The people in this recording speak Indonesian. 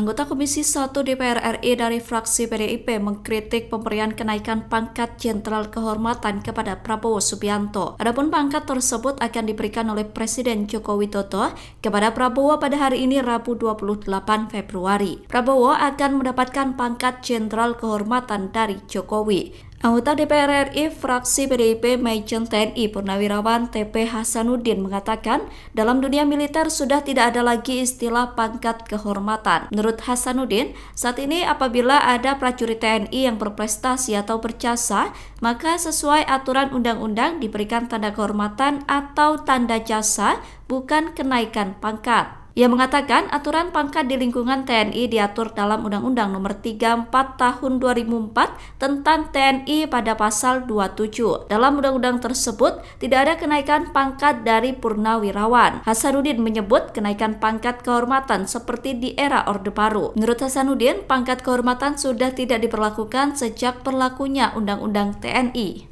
Anggota Komisi 1 DPR RI dari fraksi PDIP mengkritik pemberian kenaikan pangkat jenderal kehormatan kepada Prabowo Subianto. Adapun pangkat tersebut akan diberikan oleh Presiden Joko Widodo kepada Prabowo pada hari ini Rabu 28 Februari. Prabowo akan mendapatkan pangkat jenderal kehormatan dari Jokowi. Anggota DPR RI fraksi PDIP Majen TNI Purnawirawan TP Hasanuddin mengatakan dalam dunia militer sudah tidak ada lagi istilah pangkat kehormatan. Menurut Hasanuddin, saat ini apabila ada prajurit TNI yang berprestasi atau berjasa, maka sesuai aturan undang-undang diberikan tanda kehormatan atau tanda jasa, bukan kenaikan pangkat. Ia mengatakan aturan pangkat di lingkungan TNI diatur dalam Undang-Undang Nomor 34 Tahun 2004 tentang TNI pada pasal 27. Dalam undang-undang tersebut tidak ada kenaikan pangkat dari purnawirawan. Hasanuddin menyebut kenaikan pangkat kehormatan seperti di era Orde Baru. Menurut Hasanuddin, pangkat kehormatan sudah tidak diperlakukan sejak berlakunya Undang-Undang TNI.